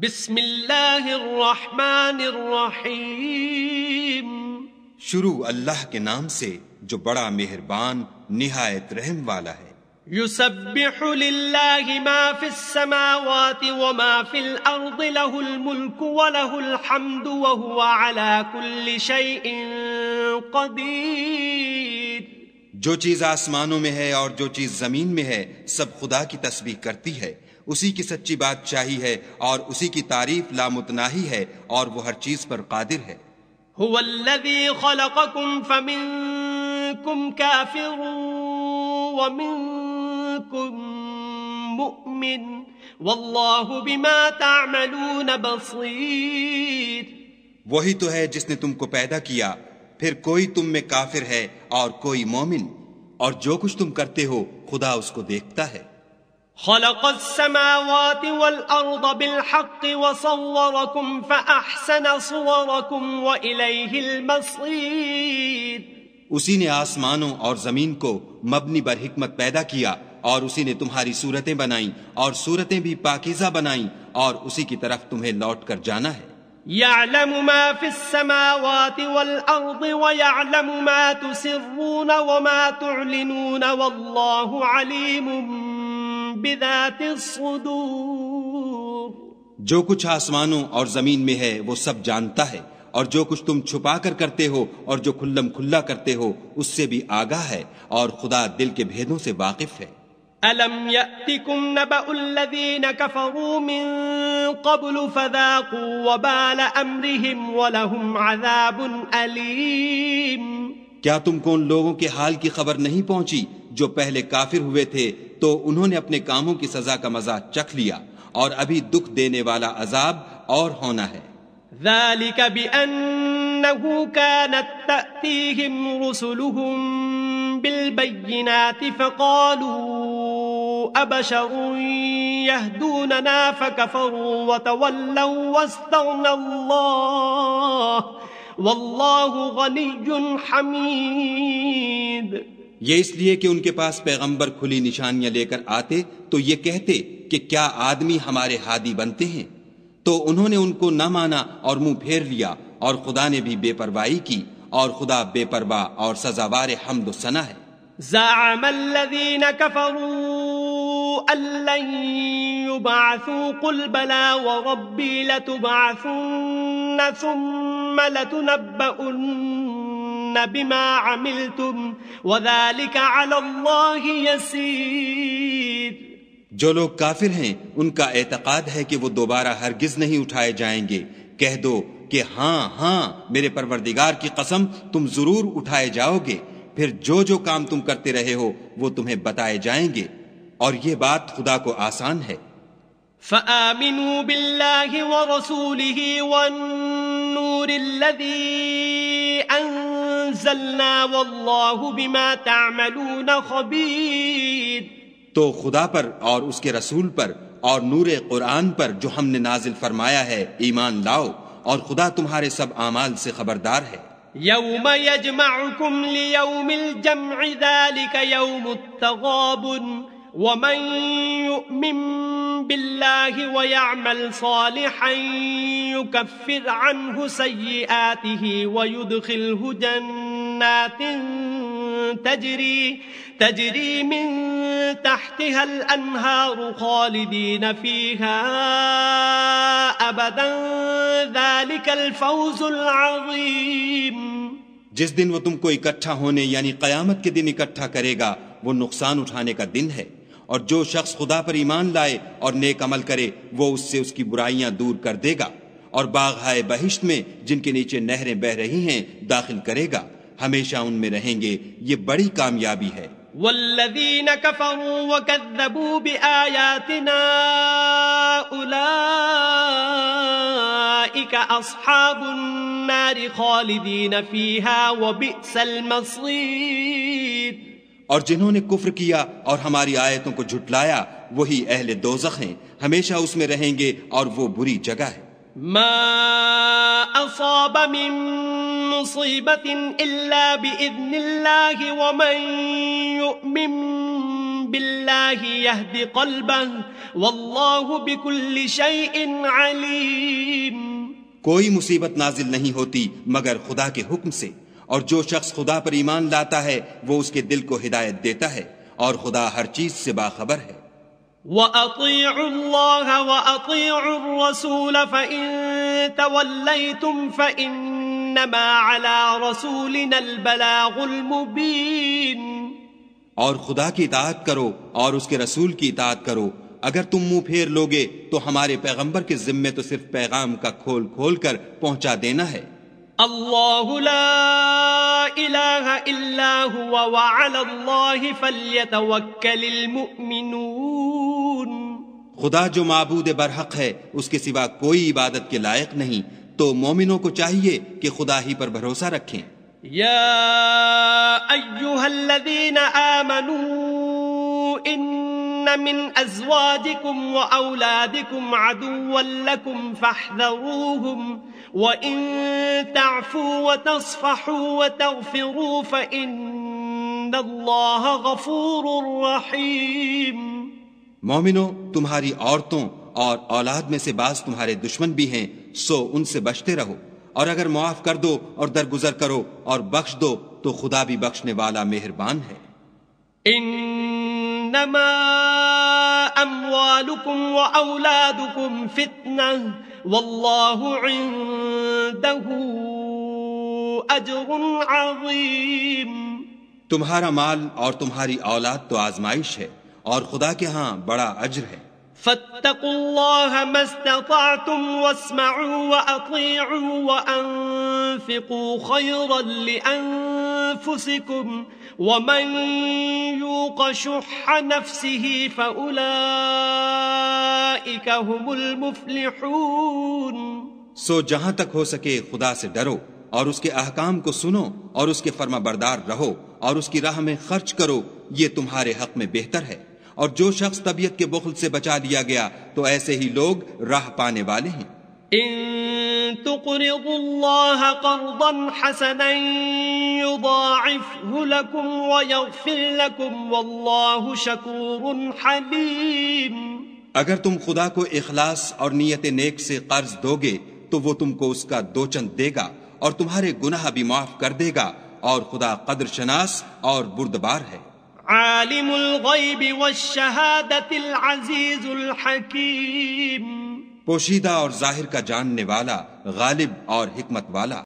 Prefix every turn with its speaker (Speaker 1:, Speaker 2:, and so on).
Speaker 1: بسم اللہ الرحمن الرحیم شروع اللہ کے نام سے جو بڑا مہربان نہایت رحم والا ہے
Speaker 2: یسبح للہ ما فی السماوات وما فی الارض له الملک وله الحمد وهو على كل شيء قدیر
Speaker 1: جو چیز آسمانوں میں ہے اور جو چیز زمین میں ہے سب خدا کی تسبیح کرتی ہے اسی کی سچی بات چاہی ہے اور اسی کی تعریف لامتناہی ہے اور وہ ہر چیز پر قادر ہے
Speaker 2: هو الذي خلقكم فمنكم كافر ومنكم مؤمن والله بما تعملون بصير
Speaker 1: وہی تو ہے جس نے تم کو پیدا کیا پھر کوئی تم میں کافر ہے اور کوئی مومن اور جو کچھ تم کرتے ہو خدا اس کو دیکھتا ہے
Speaker 2: خلق السماوات والأرض بالحق وصوركم فأحسن صوركم وإليه المصير
Speaker 1: اسی نے آسمانوں اور زمین کو مبنی بر حکمت پیدا کیا اور اسی نے تمہاری صورتیں بنائیں اور صورتیں بھی پاکیزہ بنائیں اور اسی کی طرف تمہیں لوٹ کر جانا ہے
Speaker 2: يعلم ما في السماوات والأرض ويعلم ما تسرون وما تعلنون والله عليم بذات الصدور
Speaker 1: جو کچھ آسمانوں اور زمین میں ہے وہ سب جانتا ہے اور جو کچھ تم چھپا کر کرتے ہو اور جو کھلم کھلا کرتے ہو اس سے بھی آگاہ ہے اور خدا دل کے بھیدوں سے واقف ہے أَلَمْ
Speaker 2: يَأْتِكُمْ نَبَأُ الَّذِينَ كَفَرُوا مِن قَبْلُ فَذَاقُوا وَبَالَ أَمْرِهِمْ وَلَهُمْ عَذَابٌ أَلِيمٌ
Speaker 1: کیا تم کو ان لوگوں کے حال کی خبر نہیں پہنچی جو پہلے کافر ہوئے تھے تو انہوں نے اپنے کاموں کی سزا کا مزہ چکھ لیا اور ابھی دکھ دینے والا عذاب اور ہونا ہے ذالک بانہ
Speaker 2: کانت تأتیہم رسلہم بالبینات فقالوا ابشر یهدوننا فکفروا وتولوا واستغن اللہ واللہ غنی حمید واللہ غنی حمید
Speaker 1: یہ اس لیے کہ ان کے پاس پیغمبر کھلی نشانیاں لے کر آتے تو یہ کہتے کہ کیا آدمی ہمارے ہادی بنتے ہیں تو انہوں نے ان کو نہ مانا اور منہ پھیر لیا اور خدا نے بھی بے پرواہی کی اور خدا بے پرواہ اور سزاوار حمد و سنا ہے زعم الذين
Speaker 2: كفروا أن لن يبعثوا قل بلى وربي لتبعثن ثم لتنبؤن
Speaker 1: جو لوگ کافر ہیں ان کا اعتقاد ہے کہ وہ دوبارہ ہرگز نہیں اٹھائے جائیں گے کہہ دو کہ ہاں ہاں میرے پروردگار کی قسم تم ضرور اٹھائے جاؤ گے پھر جو جو کام تم کرتے رہے ہو وہ تمہیں بتائے جائیں گے اور یہ بات خدا کو آسان ہے
Speaker 2: انزلنا واللہ بما تعملون خبیر
Speaker 1: تو خدا پر اور اس کے رسول پر اور نور قرآن پر جو ہم نے نازل فرمایا ہے ایمان لاؤ اور خدا تمہارے سب اعمال سے خبردار ہے
Speaker 2: یوم یجمعکم لیوم الجمع ذالک یوم التغابن ومن یؤمن باللہ ویعمل صالحا یکفر عنہ سیئاتہ ویدخلہ جنہ جنات تجري تجري من تحتها خالدين فيها ذلك الفوز العظيم
Speaker 1: جس دن وہ تم کو اکٹھا ہونے یعنی قیامت کے دن اکٹھا کرے گا وہ نقصان اٹھانے کا دن ہے اور جو شخص خدا پر ایمان لائے اور نیک عمل کرے وہ اس سے اس کی برائیاں دور کر دے گا اور ہائے بہشت میں جن کے نیچے نہریں بہ رہی ہیں داخل کرے گا ہمیشہ ان میں رہیں گے یہ بڑی کامیابی ہے
Speaker 2: والذین کفروا وکذبوا بآیاتنا اولئیک اصحاب النار خالدین فیہا وبئس المصیر
Speaker 1: اور جنہوں نے کفر کیا اور ہماری آیتوں کو جھٹلایا وہی اہل دوزخ ہیں ہمیشہ اس میں رہیں گے اور وہ بری جگہ ہے
Speaker 2: ما اصاب من مصيبة إلا بإذن الله ومن يؤمن بالله يهد قلبه والله بكل شيء عليم
Speaker 1: کوئی مصیبت نازل نہیں ہوتی مگر خدا کے حکم سے اور جو شخص خدا پر ایمان لاتا ہے وہ اس کے دل کو ہدایت دیتا ہے اور خدا ہر چیز سے باخبر ہے
Speaker 2: وَأَطِيعُوا اللَّهَ وَأَطِيعُوا الرَّسُولَ فَإِن تَوَلَّيْتُمْ فَإِن انما على رسولنا البلاغ المبین
Speaker 1: اور خدا کی اطاعت کرو اور اس کے رسول کی اطاعت کرو اگر تم منہ پھیر لوگے تو ہمارے پیغمبر کے ذمے تو صرف پیغام کا کھول کھول کر پہنچا دینا ہے
Speaker 2: اللہ لا الہ الا ہوا وعلا اللہ فلیتوکل المؤمنون
Speaker 1: خدا جو معبود برحق ہے اس کے سوا کوئی عبادت کے لائق نہیں تو مومنوں کو چاہیے کہ خدا ہی پر بھروسہ رکھیں
Speaker 2: یا الذین آمنوا ان من ازواجکم و اولادکم عدوا لکم فاحذروہم ان تفوت فروف ان غفور الحیم
Speaker 1: مومنوں تمہاری عورتوں اور اولاد میں سے بعض تمہارے دشمن بھی ہیں سو ان سے بچتے رہو اور اگر معاف کر دو اور درگزر کرو اور بخش دو تو خدا بھی بخشنے والا مہربان ہے
Speaker 2: انما اجر عظیم
Speaker 1: تمہارا مال اور تمہاری اولاد تو آزمائش ہے اور خدا کے ہاں بڑا اجر ہے
Speaker 2: فاتقوا الله ما استطعتم واسمعوا وأطيعوا وأنفقوا خيرا لأنفسكم ومن يوق شح نفسه فأولئك هم المفلحون
Speaker 1: سو جہاں تک ہو سکے خدا سے ڈرو اور اس کے احکام کو سنو اور اس کے فرما بردار رہو اور اس کی راہ میں خرچ کرو یہ تمہارے حق میں بہتر ہے اور جو شخص طبیعت کے بخل سے بچا لیا گیا تو ایسے ہی لوگ راہ پانے والے ہیں
Speaker 2: ان الله قرضا حسنا يضاعفه لكم لكم ويغفر والله شكور حليم
Speaker 1: اگر تم خدا کو اخلاص اور نیت نیک سے قرض دو گے تو وہ تم کو اس کا دوچند دے گا اور تمہارے گناہ بھی معاف کر دے گا اور خدا قدر شناس اور بردبار ہے
Speaker 2: عالم الغیب والشہادت العزیز الحکیم
Speaker 1: پوشیدہ اور ظاہر کا جاننے والا غالب اور حکمت والا